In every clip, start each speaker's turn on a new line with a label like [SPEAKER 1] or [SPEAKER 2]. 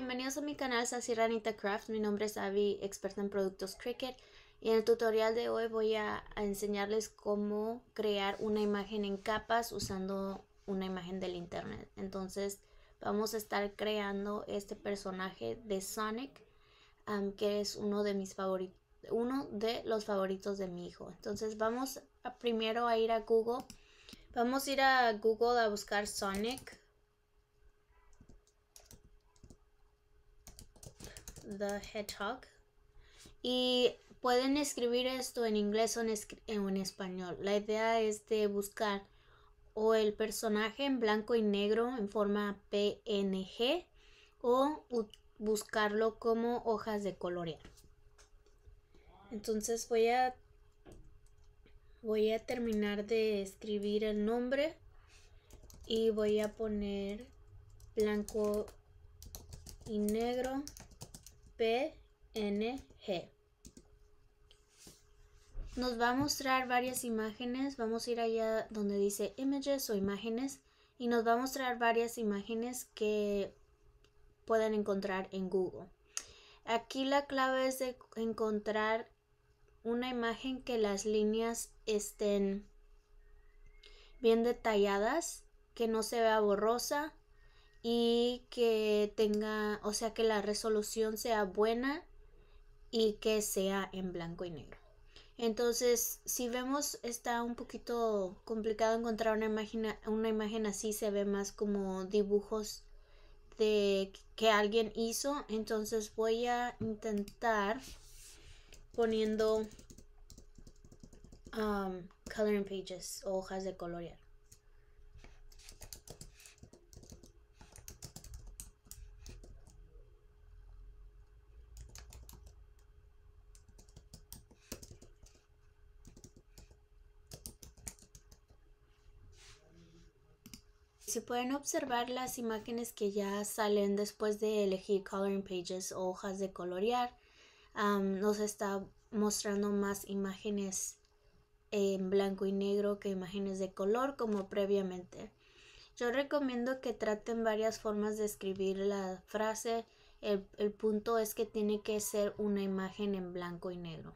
[SPEAKER 1] Bienvenidos a mi canal Sassy Ranita Craft. Mi nombre es Abby, experta en productos Cricut. Y en el tutorial de hoy voy a, enseñarles cómo crear una imagen en capas usando una imagen del internet. Entonces vamos a estar creando este personaje de Sonic, que es uno de mis favoritos, uno de los favoritos de mi hijo. Entonces vamos a, primero a ir a Google. Vamos a ir a Google a buscar Sonic the Hedgehog. Y pueden escribir esto en inglés o en, español. La idea es de buscar o el personaje en blanco y negro en forma PNG o buscarlo como hojas de colorear. Entonces voy a voy a terminar de escribir el nombre y voy a poner blanco y negro PNG. Nos va a mostrar varias imágenes. Vamos a ir allá donde dice images o imágenes. Y nos va a mostrar varias imágenes que pueden encontrar en Google. Aquí la clave es de encontrar una imagen que las líneas estén bien detalladas, que no se vea borrosa y que tenga, o sea, que la resolución sea buena y que sea en blanco y negro. Entonces, si vemos, está un poquito complicado encontrar una imagen, una imagen así, se ve más como dibujos de que alguien hizo. Entonces voy a intentar poniendo um, coloring pages o hojas de colorear. Si pueden observar las imágenes que ya salen después de elegir coloring pages o hojas de colorear. nos está mostrando más imágenes en blanco y negro que imágenes de color como previamente. Yo recomiendo que traten varias formas de escribir la frase. el, punto es que tiene que ser una imagen en blanco y negro.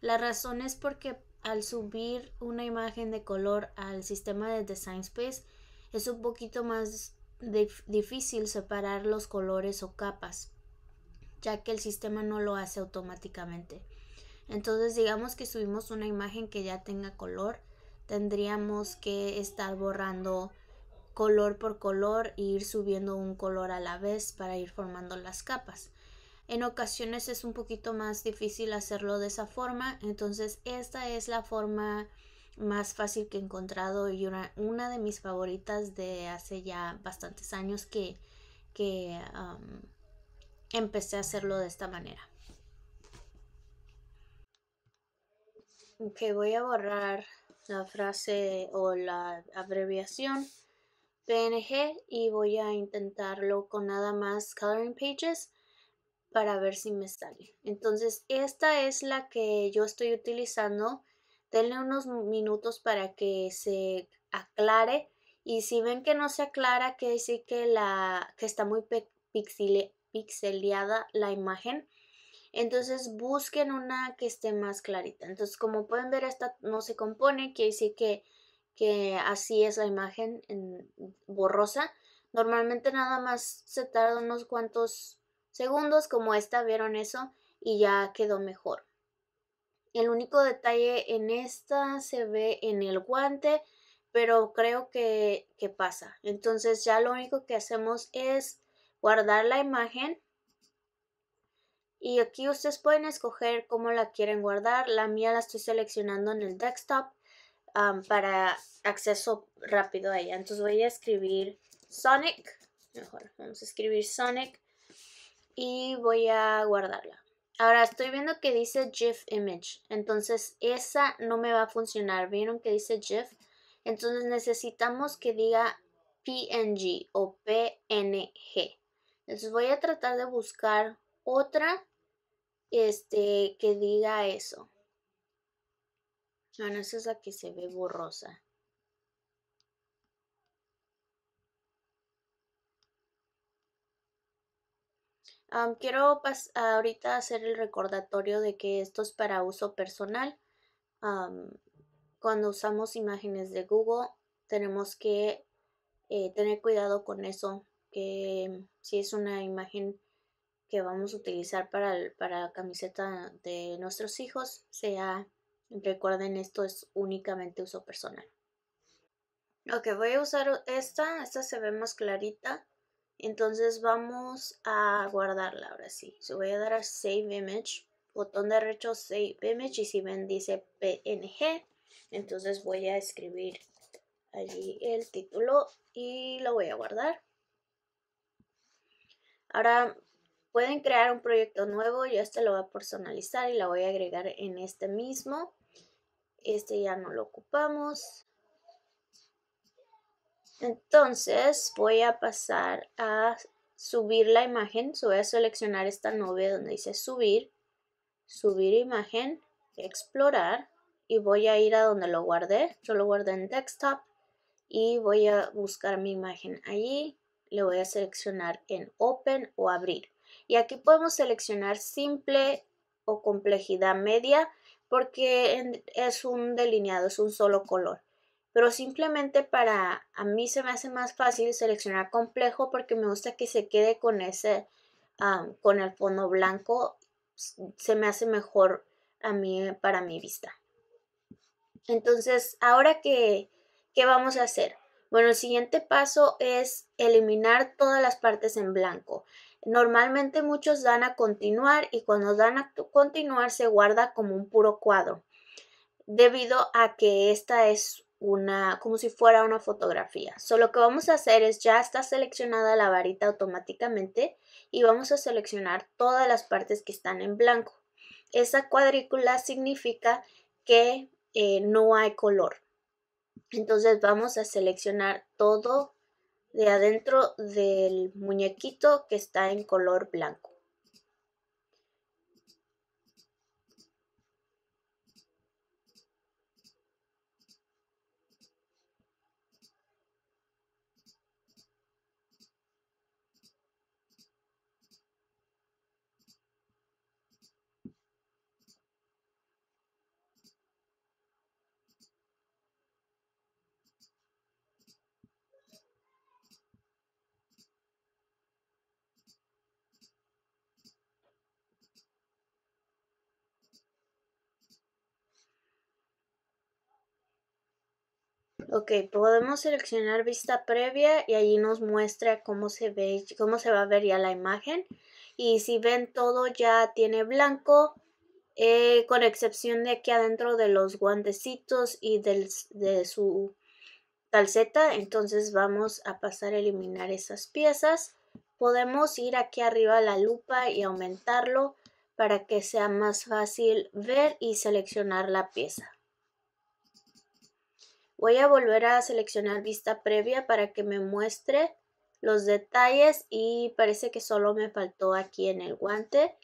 [SPEAKER 1] La razón es porque al subir una imagen de color al sistema de Design Space es un poquito más difícil separar los colores o capas, ya que el sistema no lo hace automáticamente. Entonces, digamos que subimos una imagen que ya tenga color, tendríamos que estar borrando color por color e ir subiendo un color a la vez para ir formando las capas. En ocasiones es un poquito más difícil hacerlo de esa forma, entonces esta es la forma más fácil que he encontrado y una, de mis favoritas de hace ya bastantes años que, empecé a hacerlo de esta manera. Ok, voy a borrar la frase o la abreviación PNG y voy a intentarlo con nada más coloring pages para ver si me sale. Entonces, esta es la que yo estoy utilizando denle unos minutos para que se aclare y si ven que no se aclara, quiere decir que, la, que está muy pixeleada la imagen. Entonces busquen una que esté más clarita. Entonces como pueden ver esta no se compone, quiere decir que, que así es la imagen borrosa. Normalmente nada más se tarda unos cuantos segundos, como esta vieron eso, y ya quedó mejor. El único detalle en esta se ve en el guante, pero creo que, pasa. Entonces ya lo único que hacemos es guardar la imagen y aquí ustedes pueden escoger cómo la quieren guardar. La mía la estoy seleccionando en el desktop para acceso rápido a ella. Entonces voy a escribir Sonic. Mejor, vamos a escribir Sonic y voy a guardarla. Ahora estoy viendo que dice GIF image, entonces esa no me va a funcionar. ¿Vieron que dice GIF? Entonces necesitamos que diga PNG o PNG. Entonces voy a tratar de buscar otra este, que diga eso. Bueno, esa es la que se ve borrosa. quiero ahorita hacer el recordatorio de que esto es para uso personal. cuando usamos imágenes de Google tenemos que eh, tener cuidado con eso, que si es una imagen que vamos a utilizar para, para la camiseta de nuestros hijos, sea, recuerden, esto es únicamente uso personal. Ok, voy a usar esta, esta se ve más clarita. Entonces vamos a guardarla ahora sí. Se voy a dar a Save Image, botón derecho Save Image y si ven dice PNG, entonces voy a escribir allí el título y lo voy a guardar. Ahora pueden crear un proyecto nuevo, yo este lo voy a personalizar y la voy a agregar en este mismo. Este ya no lo ocupamos. Entonces voy a pasar a subir la imagen. voy a seleccionar esta nube donde dice subir, subir imagen, explorar y voy a ir a donde lo guardé. Yo lo guardé en desktop y voy a buscar mi imagen allí. Le voy a seleccionar en open o abrir. Y aquí podemos seleccionar simple o complejidad media porque es un delineado, es un solo color pero simplemente para a mí se me hace más fácil seleccionar complejo porque me gusta que se quede con ese, con el fondo blanco, se me hace mejor a mí para mi vista. Entonces, ahora que, ¿qué vamos a hacer? Bueno, el siguiente paso es eliminar todas las partes en blanco. Normalmente muchos dan a continuar y cuando dan a continuar se guarda como un puro cuadro, debido a que esta es una, como si fuera una fotografía. solo lo que vamos a hacer es ya está seleccionada la varita automáticamente y vamos a seleccionar todas las partes que están en blanco. Esa cuadrícula significa que eh, no hay color. Entonces vamos a seleccionar todo de adentro del muñequito que está en color blanco. Ok, podemos seleccionar vista previa y allí nos muestra cómo se ve, cómo se va a ver ya la imagen. Y si ven todo ya tiene blanco, eh, con excepción de aquí adentro de los guantecitos y de su calceta. Entonces vamos a pasar a eliminar esas piezas. Podemos ir aquí arriba a la lupa y aumentarlo para que sea más fácil ver y seleccionar la pieza. Voy a volver a seleccionar vista previa para que me muestre los detalles y parece que solo me faltó aquí en el guante.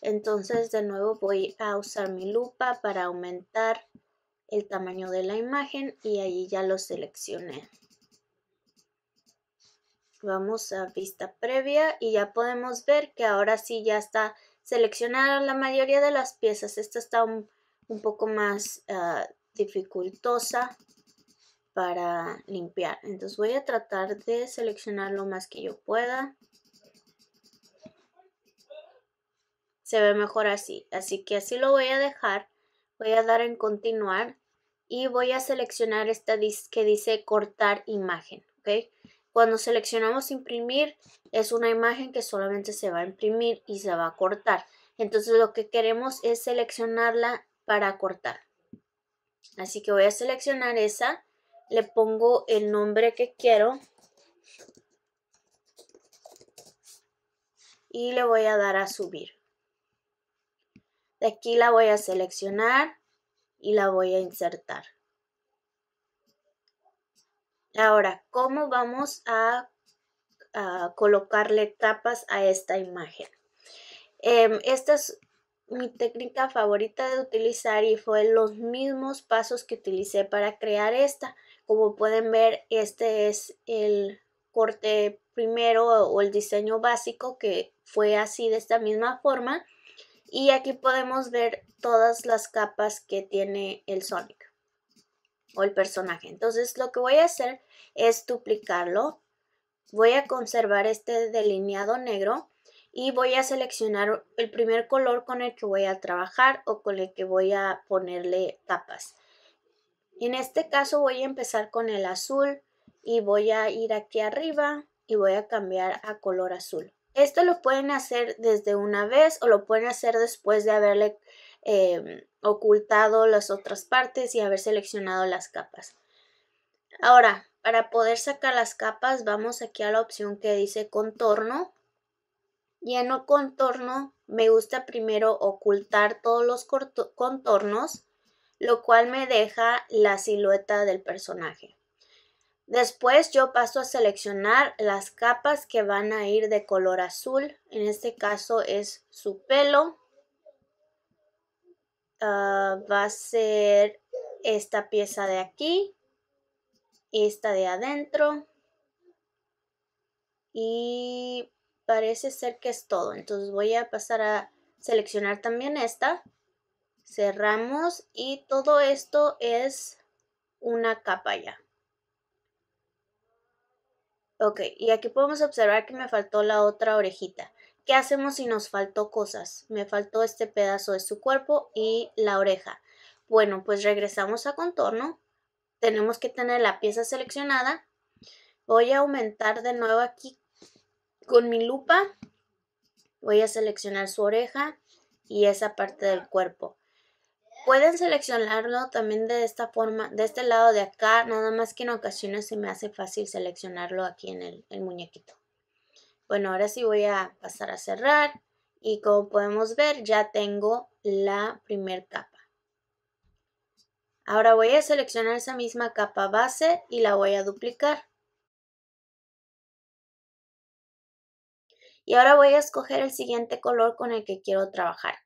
[SPEAKER 1] Entonces de nuevo voy a usar mi lupa para aumentar el tamaño de la imagen y ahí ya lo seleccioné. Vamos a vista previa y ya podemos ver que ahora sí ya está seleccionada la mayoría de las piezas. Esta está un, poco más ah, dificultosa para limpiar. Entonces voy a tratar de seleccionar lo más que yo pueda. Se ve mejor así, así que así lo voy a dejar. Voy a dar en continuar y voy a seleccionar esta que dice cortar imagen, ¿ok? Cuando seleccionamos imprimir es una imagen que solamente se va a imprimir y se va a cortar. Entonces lo que queremos es seleccionarla para cortar. Así que voy a seleccionar esa le pongo el nombre que quiero y le voy a dar a subir. De aquí la voy a seleccionar y la voy a insertar. Ahora, ¿cómo vamos a, colocarle tapas a esta imagen? Em, esta es mi técnica favorita de utilizar y fue los mismos pasos que utilicé para crear esta. Como pueden ver, este es el corte primero o el diseño básico que fue así de esta misma forma. Y aquí podemos ver todas las capas que tiene el Sonic o el personaje. Entonces lo que voy a hacer es duplicarlo. Voy a conservar este delineado negro y voy a seleccionar el primer color con el que voy a trabajar o con el que voy a ponerle capas. En este caso voy a empezar con el azul y voy a ir aquí arriba y voy a cambiar a color azul. Esto lo pueden hacer desde una vez o lo pueden hacer después de haberle eh, ocultado las otras partes y haber seleccionado las capas. Ahora, para poder sacar las capas, vamos aquí a la opción que dice contorno. lleno contorno me gusta primero ocultar todos los contornos lo cual me deja la silueta del personaje. Después yo paso a seleccionar las capas que van a ir de color azul. En este caso es su pelo. Ah, va a ser esta pieza de aquí, esta de adentro. Y parece ser que es todo. Entonces voy a pasar a seleccionar también esta cerramos y todo esto es una capa ya. Ok, y aquí podemos observar que me faltó la otra orejita. ¿Qué hacemos si nos faltó cosas? Me faltó este pedazo de su cuerpo y la oreja. Bueno, pues regresamos a contorno. Tenemos que tener la pieza seleccionada. Voy a aumentar de nuevo aquí con mi lupa. Voy a seleccionar su oreja y esa parte del cuerpo. Pueden seleccionarlo también de esta forma, de este lado de acá, nada más que en ocasiones se me hace fácil seleccionarlo aquí en el, muñequito. Bueno, ahora sí voy a pasar a cerrar y como podemos ver ya tengo la primer capa. Ahora voy a seleccionar esa misma capa base y la voy a duplicar. Y ahora voy a escoger el siguiente color con el que quiero trabajar.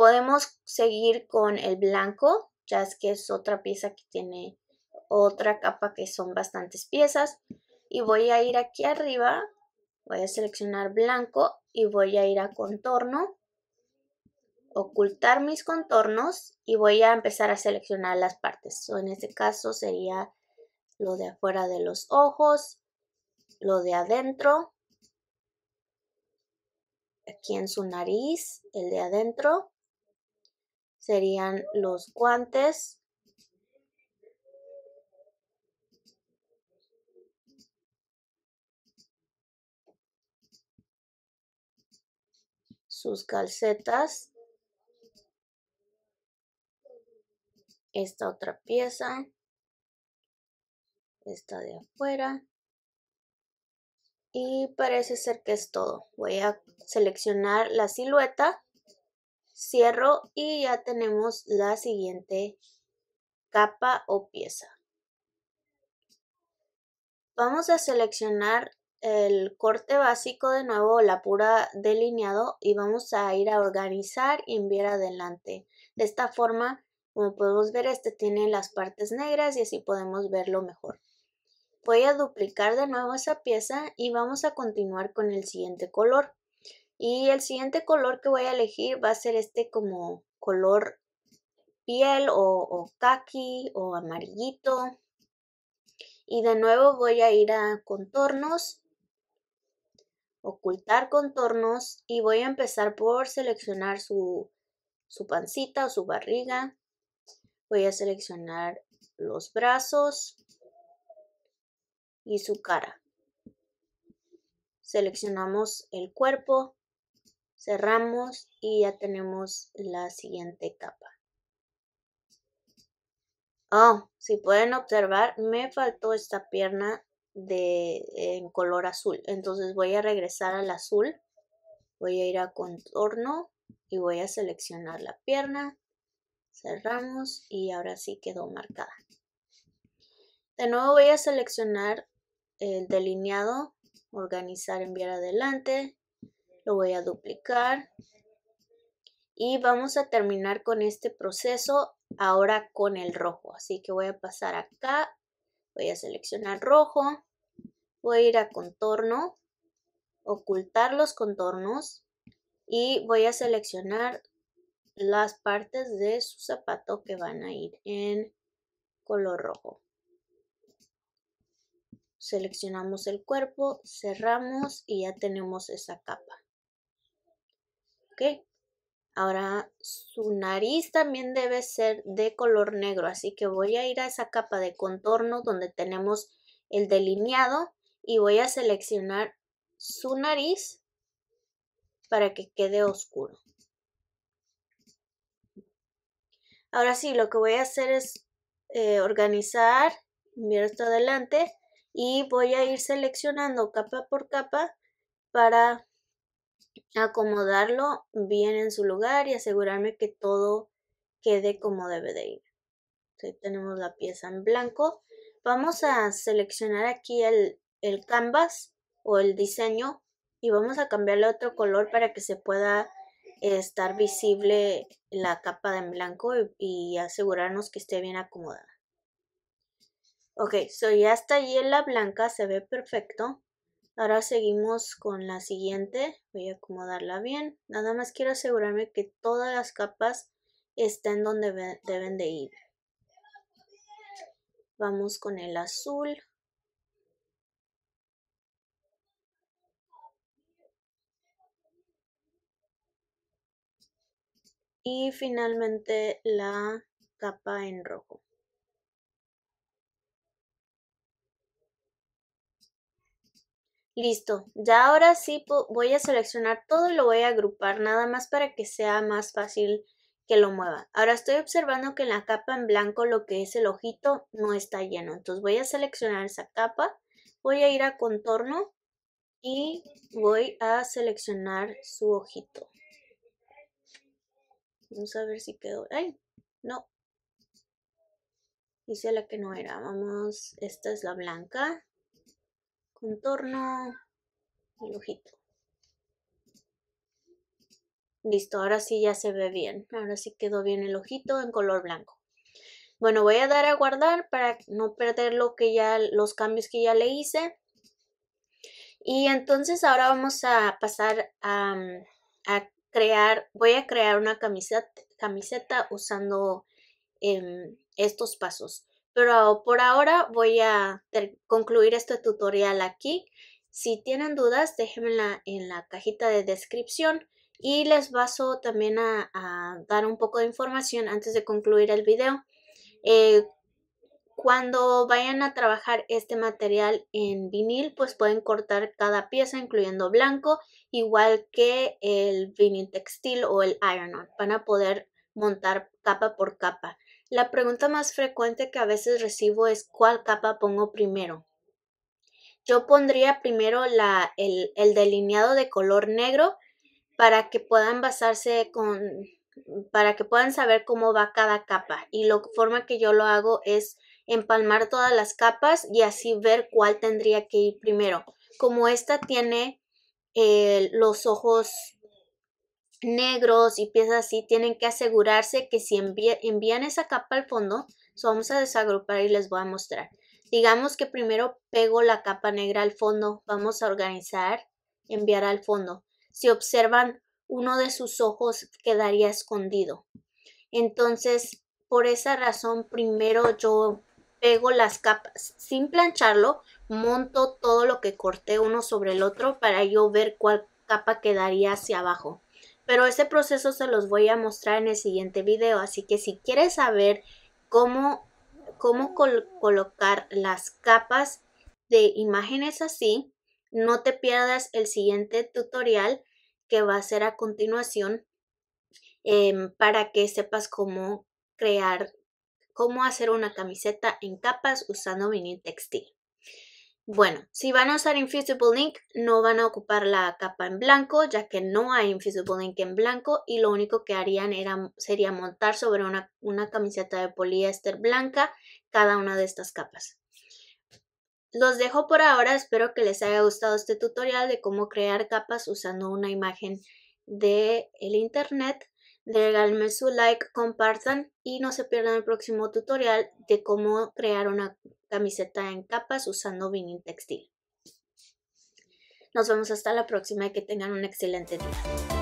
[SPEAKER 1] Podemos seguir con el blanco, ya es que es otra pieza que tiene otra capa que son bastantes piezas. Y voy a ir aquí arriba, voy a seleccionar blanco y voy a ir a contorno, ocultar mis contornos y voy a empezar a seleccionar las partes. en este caso sería lo de afuera de los ojos, lo de adentro, aquí en su nariz, el de adentro, serían los guantes. sus calcetas, esta otra pieza, esta de afuera y parece ser que es todo. Voy a seleccionar la silueta Cierro y ya tenemos la siguiente capa o pieza. Vamos a seleccionar el corte básico de nuevo, la pura delineado y vamos a ir a organizar y enviar adelante. De esta forma, como podemos ver, este tiene las partes negras y así podemos verlo mejor. Voy a duplicar de nuevo esa pieza y vamos a continuar con el siguiente color. Y el siguiente color que voy a elegir va a ser este como color piel o, kaki o amarillito. Y de nuevo voy a ir a contornos, ocultar contornos y voy a empezar por seleccionar su, su pancita o su barriga. Voy a seleccionar los brazos y su cara. Seleccionamos el cuerpo cerramos y ya tenemos la siguiente capa. Oh, si pueden observar, me faltó esta pierna de en color azul. Entonces voy a regresar al azul. Voy a ir a contorno y voy a seleccionar la pierna. Cerramos y ahora sí quedó marcada. De nuevo voy a seleccionar el delineado, organizar, enviar adelante lo voy a duplicar y vamos a terminar con este proceso ahora con el rojo. Así que voy a pasar acá, voy a seleccionar rojo, voy a ir a contorno, ocultar los contornos y voy a seleccionar las partes de su zapato que van a ir en color rojo. Seleccionamos el cuerpo, cerramos y ya tenemos esa capa. Ahora su nariz también debe ser de color negro, así que voy a ir a esa capa de contorno donde tenemos el delineado y voy a seleccionar su nariz para que quede oscuro. Ahora sí, lo que voy a hacer es eh, organizar, organizar, esto adelante y voy a ir seleccionando capa por capa para acomodarlo bien en su lugar y asegurarme que todo quede como debe de ir. tenemos la pieza en blanco. Vamos a seleccionar aquí el, canvas o el diseño y vamos a cambiarle otro color para que se pueda estar visible la capa de en blanco y, asegurarnos que esté bien acomodada. Ok, so ya está ahí en la blanca, se ve perfecto. Ahora seguimos con la siguiente. Voy a acomodarla bien. Nada más quiero asegurarme que todas las capas estén donde deben de ir. Vamos con el azul. Y finalmente la capa en rojo. Listo, ya ahora sí voy a seleccionar todo y lo voy a agrupar nada más para que sea más fácil que lo mueva. Ahora estoy observando que en la capa en blanco lo que es el ojito no está lleno. Entonces voy a seleccionar esa capa, voy a ir a contorno y voy a seleccionar su ojito. Vamos a ver si quedó. ¡Ay! No. Hice la que no era. Vamos, esta es la blanca contorno el ojito. Listo, ahora sí ya se ve bien. Ahora sí quedó bien el ojito en color blanco. Bueno, voy a dar a guardar para no perder lo que ya, los cambios que ya le hice. Y entonces ahora vamos a pasar a, crear, voy a crear una camiseta, camiseta usando em, estos pasos. Pero por ahora voy a concluir este tutorial aquí. Si tienen dudas, déjenmela en la cajita de descripción y les paso también a, dar un poco de información antes de concluir el video. Eh, cuando vayan a trabajar este material en vinil, pues pueden cortar cada pieza, incluyendo blanco, igual que el vinil textil o el iron-on. Van a poder montar capa por capa. La pregunta más frecuente que a veces recibo es ¿cuál capa pongo primero? Yo pondría primero el, delineado de color negro para que puedan basarse con para que puedan saber cómo va cada capa y la forma que yo lo hago es empalmar todas las capas y así ver cuál tendría que ir primero como esta tiene eh, los ojos negros y piezas así, tienen que asegurarse que si envían, esa capa al fondo, vamos a desagrupar y les voy a mostrar. Digamos que primero pego la capa negra al fondo, vamos a organizar, enviar al fondo. Si observan, uno de sus ojos quedaría escondido. Entonces, por esa razón, primero yo pego las capas sin plancharlo, monto todo lo que corté uno sobre el otro para yo ver cuál capa quedaría hacia abajo pero ese proceso se los voy a mostrar en el siguiente video, así que si quieres saber cómo, cómo colocar las capas de imágenes así, no te pierdas el siguiente tutorial que va a ser a continuación em, para que sepas cómo crear, cómo hacer una camiseta en capas usando vinil textil. Bueno, si van a usar Invisible link no van a ocupar la capa en blanco, ya que no hay Invisible link en blanco y lo único que harían era, sería montar sobre una, una camiseta de poliéster blanca cada una de estas capas. Los dejo por ahora, espero que les haya gustado este tutorial de cómo crear capas usando una imagen del el internet regálenme su like, compartan y no se pierdan el próximo tutorial de cómo crear una camiseta en capas usando vinil textil. Nos vemos hasta la próxima y que tengan un excelente día.